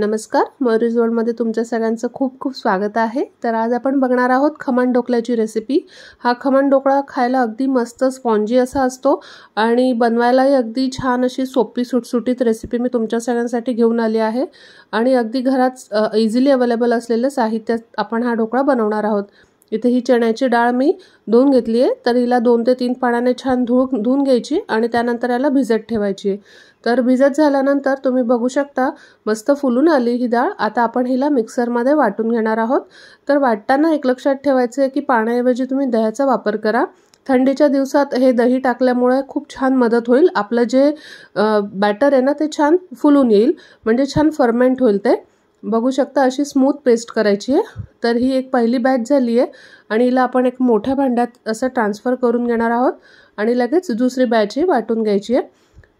नमस्कार मयुरीज वर्ल्डमध्ये तुमच्या सगळ्यांचं खूप खूप स्वागत आहे तर आज आपण बघणार आहोत खमण ढोकल्याची रेसिपी हा खमण ढोकळा खायला अगदी मस्त स्पॉन्जी असा असतो आणि बनवायलाही अगदी छान अशी सोपी सुटसुटीत रेसिपी मी तुमच्या सगळ्यांसाठी घेऊन आली आहे आणि अगदी घरात इझिली अवेलेबल असलेलं साहित्य आपण हा ढोकळा बनवणार आहोत इथे ही चण्याची डाळ मी धुवून घेतली आहे तर हिला दोन ते तीन पाण्याने छान धुव धुवून घ्यायची आणि त्यानंतर याला भिजत ठेवायची आहे तर भिजत झाल्यानंतर तुम्ही बघू शकता मस्त फुलून आली ही डाळ आता आपण हिला मिक्सरमध्ये वाटून घेणार आहोत तर वाटताना एक लक्षात ठेवायचं आहे की पाण्याऐवजी तुम्ही दह्याचा वापर करा थंडीच्या दिवसात हे दही टाकल्यामुळे खूप छान मदत होईल आपलं जे बॅटर आहे ना ते छान फुलून येईल म्हणजे छान फर्मेंट होईल ते बघू शकता अशी स्मूथ पेस्ट करायची आहे तर ही एक पहिली बॅच झाली आहे आणि हिला आपण एक मोठ्या भांड्यात असं ट्रान्सफर करून घेणार आहोत आणि लगेच दुसरी बॅच ही वाटून घ्यायची आहे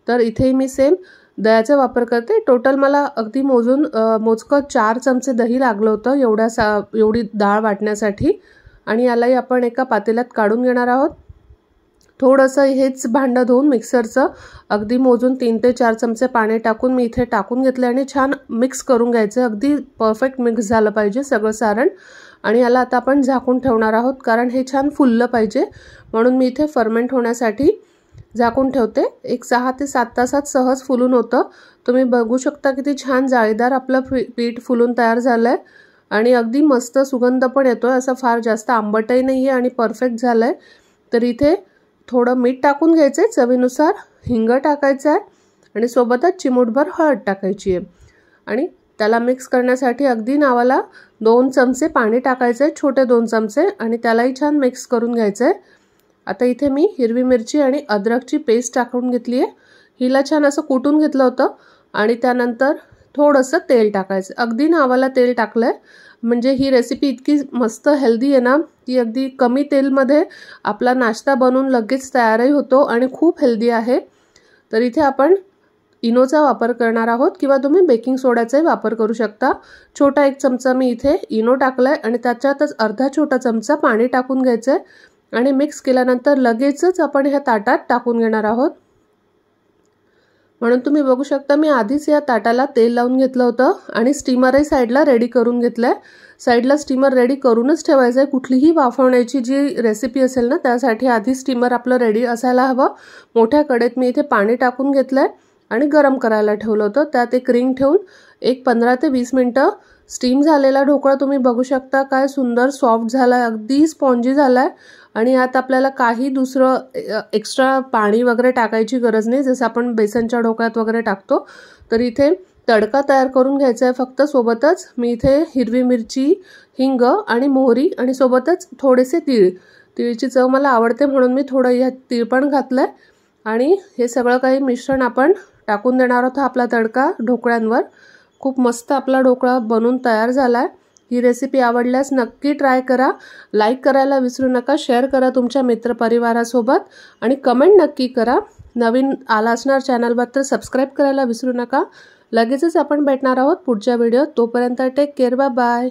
तर इथेही मी सेम दह्याचा वापर करते टोटल मला अगदी मोजून मोजकं चार चमचे दही लागलं होतं एवढ्या सा एवढी डाळ वाटण्यासाठी आणि यालाही आपण एका पातेल्यात काढून घेणार आहोत थोडंसं हेच भांडं धुवून मिक्सरचं अगदी मोजून तीन ते चार चमचे पाणी टाकून मी इथे टाकून घेतले आणि छान मिक्स करून घ्यायचं अगदी परफेक्ट मिक्स झालं पाहिजे सगळं सारण आणि याला आता आपण झाकून ठेवणार आहोत कारण हे छान फुललं पाहिजे म्हणून मी इथे फर्मेंट होण्यासाठी झाकून ठेवते एक सहा ते सात तासात सहज फुलून होतं तुम्ही बघू शकता किती छान जाळीदार आपलं पीठ फुलून तयार झालं आहे आणि अगदी मस्त सुगंध पण येतो आहे असं फार जास्त आंबटही नाही आहे आणि परफेक्ट झालं आहे तर इथे थोडं मीठ टाकून घ्यायचं आहे चवीनुसार हिंग टाकायचं आहे आणि सोबतच चिमूटभर हळद टाकायची आहे आणि त्याला मिक्स करण्यासाठी अगदी नावाला दोन चमचे पाणी टाकायचं आहे छोटे दोन चमचे आणि त्यालाही छान मिक्स करून घ्यायचं आहे आता इथे मी हिरवी मिरची आणि अद्रकची पेस्ट टाकून घेतली आहे हिला छान असं कुटून घेतलं होतं आणि त्यानंतर थोडंसं तेल टाकायचं अगदी नावाला तेल टाकलं आहे म्हणजे ही रेसिपी इतकी मस्त हेल्दी आहे ना की अगदी कमी तेलमध्ये आपला नाश्ता बनवून लगेच तयारही होतो आणि खूप हेल्दी आहे तर इथे आपण इनोचा वापर करणार आहोत किंवा तुम्ही बेकिंग सोड्याचाही वापर करू शकता छोटा एक चमचा मी इथे इनो टाकला आहे आणि त्याच्यातच अर्धा छोटा चमचा पाणी टाकून घ्यायचं आहे आणि मिक्स केल्यानंतर लगेचच आपण ह्या ताटात टाकून घेणार आहोत म्हणून तुम्ही बघू शकता मी आधीच या ताटाला तेल लावून घेतलं होतं आणि स्टीमरही साईडला रेडी करून घेतलं आहे साईडला स्टीमर रेडी करूनच ठेवायचं आहे कुठलीही वाफवण्याची जी रेसिपी असेल ना त्यासाठी आधी स्टीमर आपलं रेडी असायला हवं मोठ्या कडेत मी इथे पाणी टाकून घेतलं आहे आणि गरम करायला ठेवलं होतं त्यात एक रिंग ठेवून एक पंधरा ते वीस मिनटं स्टीम झालेला ढोकळा तुम्ही बघू शकता काय सुंदर सॉफ्ट झाला आहे अगदी स्पॉन्जी झाला आहे आणि यात आपल्याला काही दुसरं एक्स्ट्रा पाणी वगैरे टाकायची गरज नाही जसं आपण बेसनच्या ढोकळ्यात वगैरे टाकतो तर इथे तडका तयार करून घ्यायचा आहे फक्त सोबतच मी इथे हिरवी मिरची हिंग आणि मोहरी आणि सोबतच थोडेसे तीळ तिळची चव मला आवडते म्हणून मी थोडं ह्यात तीळ पण घातलं आहे आणि हे सगळं काही मिश्रण आपण टाकून देणार होता आपला तडका ढोकळ्यांवर खूप मस्त आपला ढोकळा बनून तयार झाला आहे ही रेसिपी आवडल्यास नक्की ट्राय करा लाईक करायला विसरू नका शेअर करा तुमच्या मित्रपरिवारासोबत आणि कमेंट नक्की करा नवीन आला असणार चॅनलवर तर सबस्क्राईब करायला विसरू नका लगेचच आपण भेटणार आहोत पुढच्या व्हिडिओ तोपर्यंत टेक केअर बाय बाय